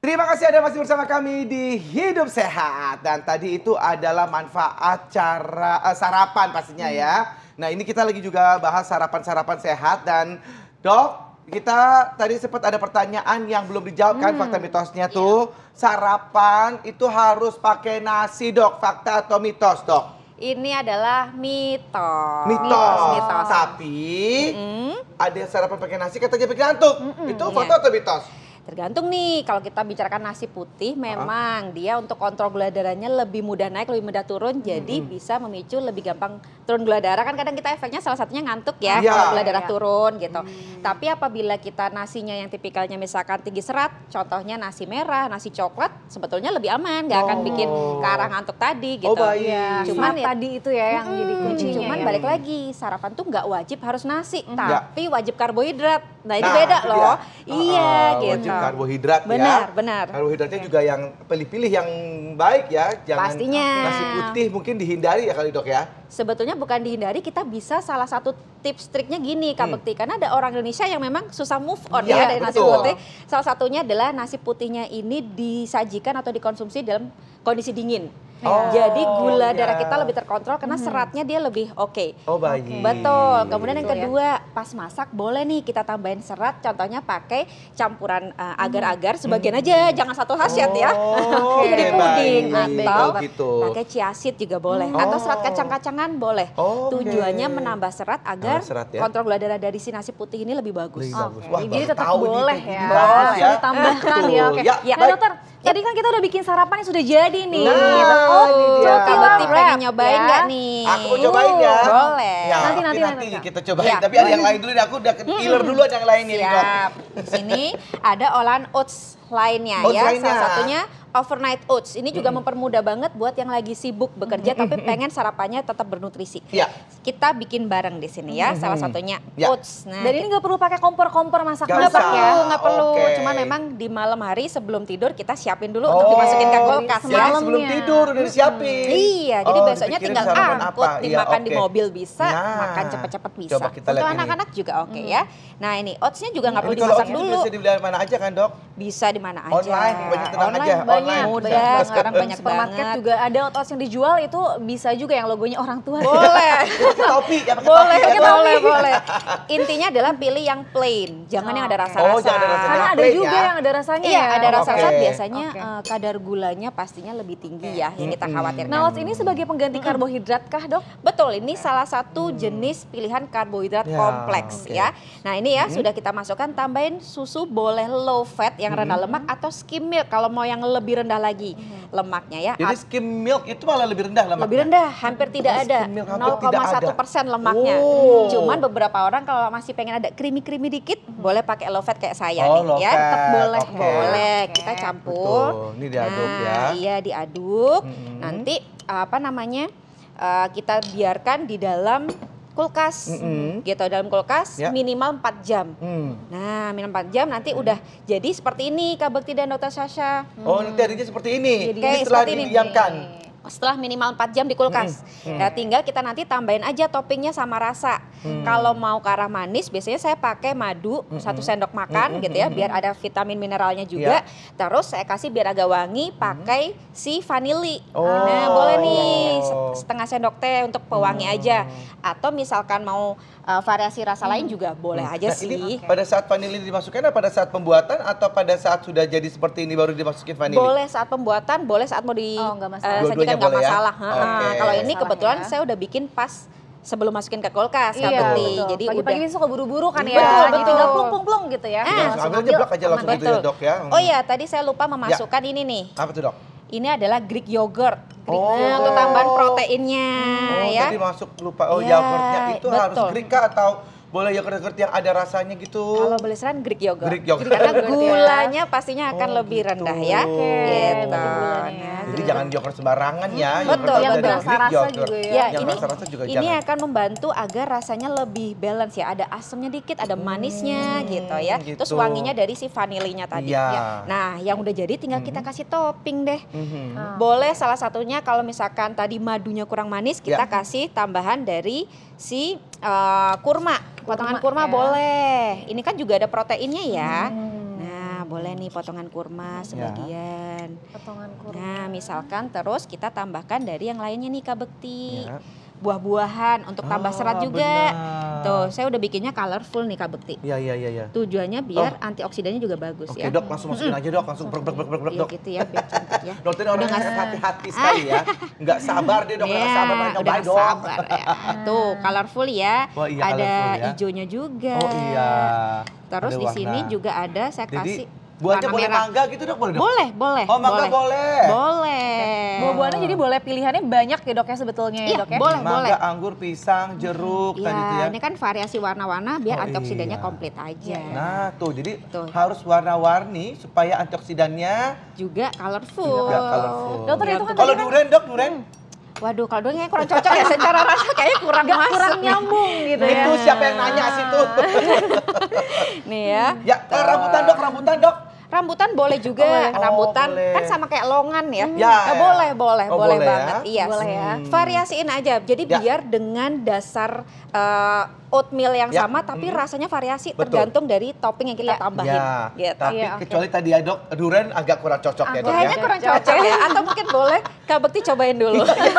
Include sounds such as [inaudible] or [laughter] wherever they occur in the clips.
Terima kasih Anda masih bersama kami di Hidup Sehat. Dan tadi itu adalah manfaat cara uh, sarapan pastinya ya. hmm. ya. Nah ini kita lagi juga bahas sarapan-sarapan sehat dan dok kita tadi sempat ada pertanyaan yang belum dijawab hmm. fakta mitosnya iya. tuh. Iya. Sarapan itu harus pakai nasi dok, fakta atau mitos dok? Ini adalah mitos. Mitos. mitos, mitos. Tapi mm -hmm. ada sarapan pakai nasi katanya bikin ngantuk. Mm -hmm. Itu fakta iya. yeah. atau mitos? Tergantung nih, kalau kita bicarakan nasi putih memang uh -huh. dia untuk kontrol gula darahnya lebih mudah naik, lebih mudah turun, jadi bisa memicu lebih gampang turun gula darah. Kan kadang kita efeknya salah satunya ngantuk ya, yeah. kalau gula darah yeah. turun gitu. hmm. Tapi apabila kita nasinya yang tipikalnya misalkan tinggi serat, contohnya nasi merah, nasi coklat, sebetulnya lebih aman, gak oh. akan bikin oh. ke arah ngantuk tadi oh, gitu. Oh, baik. Iya. Cuman ya, tadi itu ya yang hmm. jadi kuncinya. Cuman ya. balik lagi, sarapan tuh nggak wajib harus nasi, hmm. tapi wajib karbohidrat. Nah, ini nah, beda loh. Dia. Iya, uh, gitu. Wajib kan, karbohidrat benar, ya. Benar, Karbohidratnya okay. juga yang pilih-pilih yang baik ya. Jangan Pastinya. nasi putih mungkin dihindari ya kali dok ya. Sebetulnya bukan dihindari, kita bisa salah satu tips triknya gini Kak hmm. Bekti. Karena ada orang Indonesia yang memang susah move on ya, ya dari betul. nasi putih. Salah satunya adalah nasi putihnya ini disajikan atau dikonsumsi dalam kondisi dingin. Oh. Nah, jadi oh, gula iya. darah kita lebih terkontrol karena hmm. seratnya dia lebih oke. Okay. Oh baik. Betul. Kemudian yang ya. kedua, ya? pas masak boleh nih kita tambahin serat. Contohnya pakai campuran eh, agar-agar agar hmm. -agar, sebagian aja, hmm. jangan satu khasiat ya. Oh, okay. [laughs] Jadi puding atau oh, gitu. pakai seed juga boleh. Oh. Atau serat oh. kacang-kacangan boleh. Oh, okay. Tujuannya menambah serat agar oh, serat, ya? kontrol gula darah dari si nasi putih ini lebih bagus. Lebih bagus. Okay. Wah, Jadi tetap boleh ya. Boleh ya. ditambahkan ya. Oke. Ya, ya. Nah, dokter Tadi kan kita udah bikin sarapan yang sudah jadi nih. Nah, oh, coba tip pengen nyobain ya. nggak ya? nih? Aku cobain ya. Uh, boleh. Ya, nanti, nanti, nanti, nanti, kita cobain. Ya. Tapi ada yang lain dulu deh. Aku udah killer dulu ada yang lain nih. Siap. Di sini ada olahan oats lainnya oats ya. Lainnya. Salah satunya overnight oats. Ini juga -hmm. mempermudah banget buat yang lagi sibuk bekerja -hmm. tapi pengen sarapannya tetap bernutrisi. Iya kita bikin bareng di sini ya. Mm-hmm. Salah satunya ya. oats. Nah, Dan ini nggak perlu pakai kompor-kompor masak Gak perlu, ya. nggak perlu. Okay. Cuma memang di malam hari sebelum tidur kita siapin dulu oh, untuk dimasukin ke kulkas ya. malamnya. sebelum tidur udah disiapin. Hmm. Iya, jadi oh, besoknya tinggal angkut, apa? Iya, dimakan ya, okay. di mobil bisa, nah, makan cepat-cepat bisa. Coba kita untuk anak-anak juga oke okay, hmm. ya. Nah ini oatsnya juga nggak perlu dimasak dulu. Bisa dibeli mana aja kan dok? Bisa di mana aja. Online, banyak tenang aja. online mudah. Sekarang banyak banget. Supermarket juga ada oats yang dijual itu bisa juga yang logonya orang tua. Boleh. [laughs] Ya, pakai boleh, topi. Boleh, Intinya adalah pilih yang plain, jangan oh, yang ada rasa-rasa. Oh, ada rasa Karena ada juga ya? yang ada rasanya. Iya, ada ada rasa-rasa okay. biasanya okay. Uh, eh, kadar gulanya pastinya lebih tinggi okay. ya yang kita khawatirkan. Nah, ini sebagai pengganti mm -hmm. karbohidrat kah, Dok? Betul, ini salah satu jenis pilihan karbohidrat yeah, kompleks okay. ya. Nah, ini ya -hmm. sudah kita masukkan tambahin susu boleh low fat yang rendah lemak atau skim milk kalau mau yang lebih rendah lagi -hmm. lemaknya ya. Jadi skim milk itu malah lebih rendah lemaknya. Lebih rendah, hampir tidak ada. 0,1 satu persen lemaknya. Oh. Cuman beberapa orang kalau masih pengen ada krimi-krimi dikit, hmm. boleh pakai low fat kayak saya oh, nih ya. Tetap boleh, okay. boleh. Okay. Kita campur. Betul. Ini diaduk nah, ya. Iya, diaduk. Hmm. Nanti apa namanya? Uh, kita biarkan di dalam kulkas mm -hmm. gitu dalam kulkas yeah. minimal 4 jam. Mm. Nah, minimal 4 jam nanti mm. udah jadi seperti ini Kabar tidak, Dota Sasha. Oh, Oh, nanti jadinya seperti ini. Jadi, setelah seperti didiamkan setelah minimal 4 jam di kulkas. Hmm. Hmm. Ya, tinggal kita nanti tambahin aja toppingnya sama rasa. Hmm. Kalau mau ke arah manis biasanya saya pakai madu hmm. hmm. satu sendok makan hmm. hmm gitu ya hmm, biar ada vitamin mineralnya juga. Ya. Terus saya kasih biar agak wangi pakai hmm si vanili. Oh, nah, boleh iya, nih oh. setengah sendok teh untuk pewangi hmm. aja. Atau misalkan mau uh, variasi rasa hmm. lain juga boleh hmm. aja nah, sih. Ini okay. pada saat vanili dimasukkan pada saat pembuatan atau pada saat sudah jadi seperti ini baru dimasukin vanili? Boleh saat pembuatan, boleh saat mau di oh, enggak masalah. Uh, masalah. Ya? okay. Kalau ini kebetulan ya. saya udah bikin pas sebelum masukin ke kulkas iya, kan Jadi pagi-pagi udah... suka buru-buru kan ya. Betul, betul. Tinggal plung-plung gitu ya. Eh, ambil aja langsung gitu ya, Dok ya. Oh iya, tadi saya lupa memasukkan ya. ini nih. Apa tuh, Dok? ini adalah Greek yogurt. Greek oh. untuk tambahan proteinnya oh, ya. Tadi masuk lupa oh, yogurtnya yogurtnya itu betul. harus Greek atau boleh yogurt-yogurt yang ada rasanya gitu. Kalau boleh saran Greek yogurt. Greek yogurt. Karena ya. gulanya pastinya akan oh, lebih gitu. rendah ya. Okay. Gitu. Ya. Jadi jangan yogurt sembarangan ya. Hmm, betul. Yang berasa-rasa juga gitu ya. ya yang ini, rasa-rasa juga ini jangan. akan membantu agar rasanya lebih balance ya. Ada asamnya dikit, ada hmm, manisnya hmm, gitu ya. Gitu. Terus wanginya dari si vanilinya tadi. Ya. ya. Nah yang udah jadi tinggal kita hmm. kasih topping deh. hmm. Boleh salah satunya kalau misalkan tadi madunya kurang manis kita ya. kasih tambahan dari si uh, kurma Potongan kurma, kurma ya. boleh. Ini kan juga ada proteinnya ya. Hmm. Nah, boleh nih potongan kurma ya. sebagian. Ya. Potongan kurma. Nah, misalkan terus kita tambahkan dari yang lainnya nih Kak Bekti. Ya. Buah-buahan untuk tambah oh, serat ah, juga. Benar Tuh, gitu. saya udah bikinnya colorful nih Kak Bekti. Iya, iya, iya, iya. Tujuannya oh. biar oh. antioksidannya juga bagus okay, ya. Oke, Dok, langsung masukin aja Dok, langsung brek brek brek brek iya, Dok. gitu ya, biar cantik ya. [laughs] Dokter orangnya hati-hati sekali ya. Enggak sabar deh Dok, enggak iya, sabar banyak nyobain Dok. sabar ya. Tuh, [laughs] colorful ya. Oh, iya, ada hijaunya ya. juga. Oh iya. Terus di sini juga ada saya kasih buahnya boleh mangga gitu dok boleh dok? Boleh, boleh. Oh mangga boleh. Boleh. boleh. Buah-buahnya jadi boleh pilihannya banyak ya dok ya sebetulnya ya iya, ya dok ya? boleh, mangga, boleh. anggur, pisang, jeruk hmm, tadi ya, ya. ini kan variasi warna-warna biar oh, antioksidannya iya. komplit aja. Nah tuh jadi tuh. harus warna-warni supaya antioksidannya juga colorful. Juga colorful. Dokter ya, itu kan kalau kan durian dok durian Hmm. Waduh, kalau dulu kurang cocok ya secara rasa kayaknya kurang Gak masuk. kurang nyambung gitu ya. Itu siapa yang nanya sih tuh [laughs] nih ya. Ya, tuh. rambutan dok, rambutan dok. Rambutan boleh oh, juga, oh, rambutan kan boleh. kan sama kayak longan ya. Hmm. Ya ya, ya, ya. Boleh, boleh, oh, boleh, boleh ya? banget. Iya. Boleh ya. Hmm. Variasiin aja. Jadi ya. biar dengan dasar uh, oatmeal yang ya. sama tapi hmm. rasanya variasi Betul. tergantung dari topping yang kita ya. tambahin. Ya. Gitu. Tapi ya, okay. kecuali tadi ya dok, durian agak kurang cocok ya dok ya. kurang cocok ya. [laughs] Atau mungkin boleh Kak Bekti cobain dulu. Iya,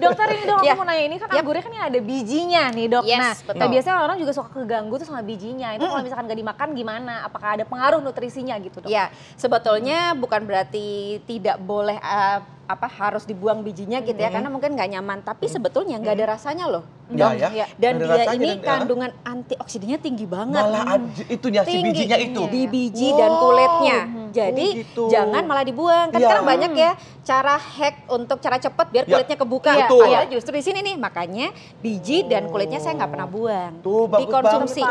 Dokter ini dong ya. aku iya. mau nanya ini kan ya. anggurnya kan ada bijinya nih dok. Yes, nah, betul. nah biasanya orang juga suka keganggu tuh sama bijinya. Itu hmm. kalau mm. misalkan gak dimakan gimana? Apakah ada pengaruh nutrisinya gitu dok? Ya sebetulnya bukan berarti tidak boleh uh, apa harus dibuang bijinya gitu -hmm. ya karena mungkin nggak nyaman tapi -hmm. sebetulnya nggak ada rasanya loh Ya, ya. Dan, dan dia ini dan, eh, kandungan ya. antioksidannya tinggi banget. Malah hmm. itu ya si bijinya itu. Di biji wow. dan kulitnya. Jadi oh, gitu. jangan malah dibuang. Kan ya. sekarang banyak hmm. ya cara hack untuk cara cepat biar ya. kulitnya kebuka. Ya, Betul. Ya, justru di sini nih makanya biji oh. dan kulitnya saya nggak pernah buang. Tuh bagus Dikonsumsi.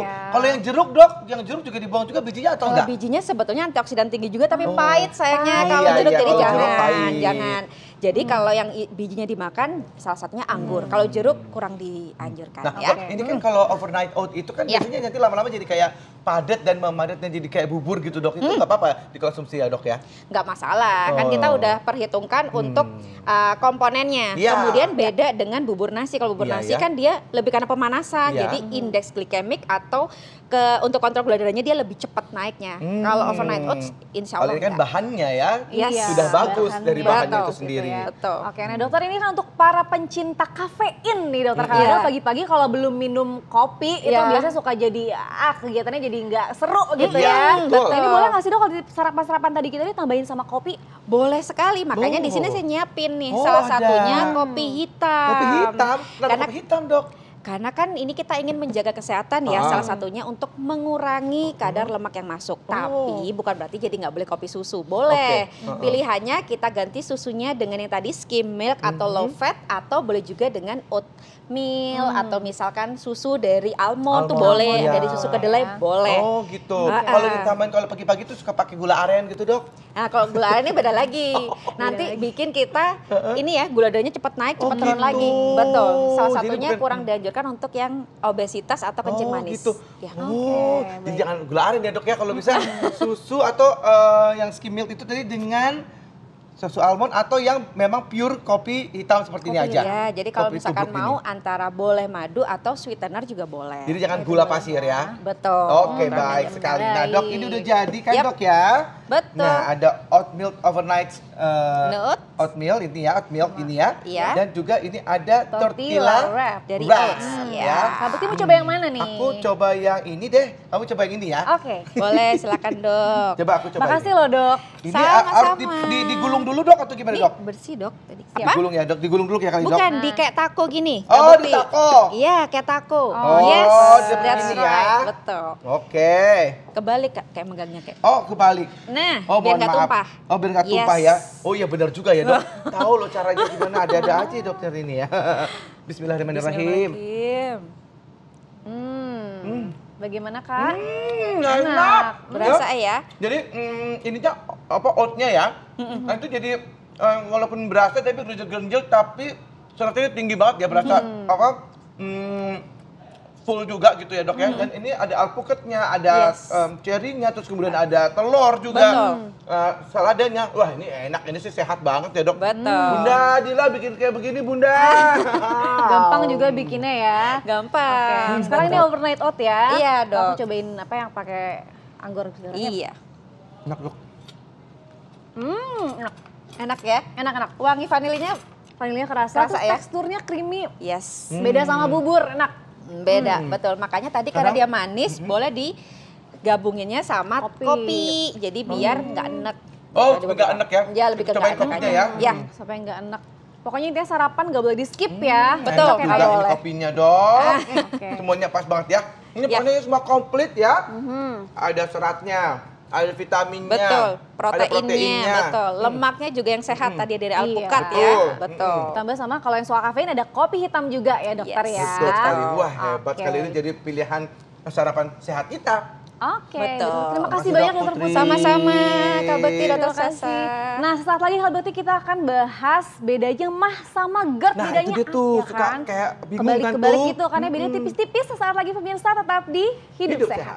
Ya. Kalau yang jeruk dok, yang jeruk juga dibuang juga bijinya atau enggak? Bijinya sebetulnya antioksidan tinggi juga tapi oh. pahit sayangnya iya, iya. kalau jeruk jadi jangan, jangan. Jadi hmm. kalau yang bijinya dimakan salah satunya anggur. Hmm. Kalau jeruk kurang dianjurkan nah, ya. Ini kan hmm. kalau overnight oat itu kan yeah. biasanya nanti lama-lama jadi kayak padat dan memadatnya jadi kayak bubur gitu dok itu hmm. nggak hmm. apa-apa dikonsumsi ya dok ya nggak masalah oh. kan kita oh. udah perhitungkan hmm. untuk uh, komponennya ya. kemudian beda dengan bubur nasi kalau bubur ya, nasi ya. kan dia lebih karena pemanasan ya. jadi indeks glikemik atau ke untuk kontrol gula darahnya dia lebih cepat naiknya hmm. kalau overnight oats insya Allah kan bahannya ya yes. Iya, sudah bagus bahannya. dari bahannya betul, itu sendiri gitu ya. oke nah dokter ini kan untuk para pencinta kafein nih dokter hmm. Iya. karena pagi-pagi kalau belum minum kopi ya. itu iya. biasanya suka jadi ah kegiatannya jadi jadi nggak seru gitu iya, ya. betul. ini boleh nggak sih dong kalau sarapan-sarapan tadi kita ditambahin sama kopi? Boleh sekali. Makanya oh. di sini oh. saya nyiapin nih oh, salah ada. satunya kopi hitam. Kopi hitam. Kenapa Karena kopi hitam, Dok? Karena kan ini kita ingin menjaga kesehatan ya, ah. salah satunya untuk mengurangi kadar hmm. lemak yang masuk. Oh. Tapi bukan berarti jadi nggak boleh kopi susu, boleh. Okay. Hmm. Uh-uh. Pilihannya kita ganti susunya dengan yang tadi skim milk atau mm-hmm. low fat atau boleh juga dengan oatmeal hmm. atau misalkan susu dari almond, almond tuh boleh, almond, ya. dari susu kedelai ya. boleh. Oh gitu. uh Kalau ditambahin kalau pagi-pagi tuh suka pakai gula aren gitu dok? Nah kalau gula aren ini beda lagi. [laughs] Oh, Nanti Nanti lagi. bikin kita ini ya gula darahnya cepat naik, cepat oh, turun gitu. lagi. Betul. Salah oh, satunya kurang hmm. dan dianjurkan untuk yang obesitas atau kencing oh, manis. gitu. Ya. Oh, okay, jadi jangan gula aren ya dok ya kalau bisa [laughs] susu atau uh, yang skim milk itu tadi dengan susu almond atau yang memang pure kopi hitam seperti kopi, ini aja. Iya, jadi kalau kopi misalkan mau ini. antara boleh madu atau sweetener juga boleh. Jadi jangan gitu gula pasir ya. Betul. Oke, okay, hmm, oh, baik sekali. Nah, Dok, ini udah jadi kan, yep. Dok ya? Betul. Nah, ada oat milk overnight uh, eh, oat. oat milk ini ya, oat milk ini ya. Iya. Dan juga ini ada tortilla, tortilla wrap dari wraps, oats. Ya. Iya. Nah, hmm, ya. ya. mau coba yang mana nih? Aku coba yang ini deh. Kamu coba yang ini ya. Oke, okay. boleh silakan, [laughs] Dok. coba aku coba. Makasih ini. loh, Dok. Ini ah, harus Di, di, digulung dulu, Dok, atau gimana, Dok? Bersih, Dok. Tadi. Apa? Digulung ya, Dok. Digulung dulu ya kali, Bukan, Dok. Bukan, di nah. kayak taco gini. Oh, di taco. Iya, kayak taco. Oh, yes. That's ya. right. Ya. Betul. Oke. Okay kebalik kayak megangnya kayak. Oh, kebalik. Nah, oh, biar nggak tumpah. Oh, biar nggak yes. tumpah ya. Oh iya benar juga ya, Dok. [laughs] Tahu loh caranya gimana ada-ada aja dokter ini ya. [laughs] Bismillahirrahmanirrahim. Bismillahirrahmanirrahim. Hmm. hmm. Bagaimana, Kak? Hmm, enak. enak. Berasa ya. Jadi, hmm, ininya apa oatnya ya? Nah, itu jadi eh, walaupun berasa tapi gerenjel-gerenjel tapi seratnya tinggi banget ya berasa hmm. apa? Hmm, full juga gitu ya dok ya. Hmm. Dan ini ada alpukatnya, ada yes. um, cerinya, terus kemudian ada telur juga, Betul. uh, eh, saladanya. Wah ini enak, ini sih sehat banget ya dok. Betul. Bunda Dila bikin kayak begini bunda. [laughs] Gampang juga bikinnya ya. Gampang. Okay. Sekarang Betul. ini overnight oat ya. Iya dok. Aku cobain apa yang pakai anggur sebenarnya Iya. Enak dok. Hmm, enak. Enak ya? Enak-enak. Wangi vanilinya vanilinya kerasa, kerasa ya? teksturnya creamy. Yes. Hmm. Beda sama bubur, enak. Hmm, beda hmm. betul makanya tadi karena, karena dia manis hmm. boleh digabunginnya sama kopi, kopi. jadi oh. biar nggak hmm. enek Oh, nggak enek ya? Ya, lebih ke nggak enek Ya, ya. Hmm. sampai nggak enek. Pokoknya intinya sarapan nggak boleh di skip hmm, ya. Betul. Enak ya, juga ini kopinya dong. Ah, Semuanya pas banget ya. Ini ya. pokoknya semua komplit ya. Mhm. Ada seratnya, ada vitaminnya, betul, proteinnya, ada proteinnya, betul, hmm. lemaknya juga yang sehat hmm. tadi dari iya, alpukat iya. ya, betul. Hmm. betul. Hmm. Tambah sama kalau yang soal kafein ada kopi hitam juga ya dokter yes. ya. Betul sekali, wah hebat okay. kali ini jadi pilihan sarapan sehat kita. Oke, okay, betul. terima kasih banyak ya, dokter Putri. Sama-sama, Kak Bekti, Dokter Sasa. Nah, setelah lagi Kak Beti kita akan bahas bedanya mah sama GERD. Nah, bedanya itu tuh, ya kan? kayak bingung kebalik, kan kebalik tuh. gitu, karena bedanya hmm. tipis-tipis. Sesaat lagi pemirsa tetap di Hidup, Hidup Sehat. sehat.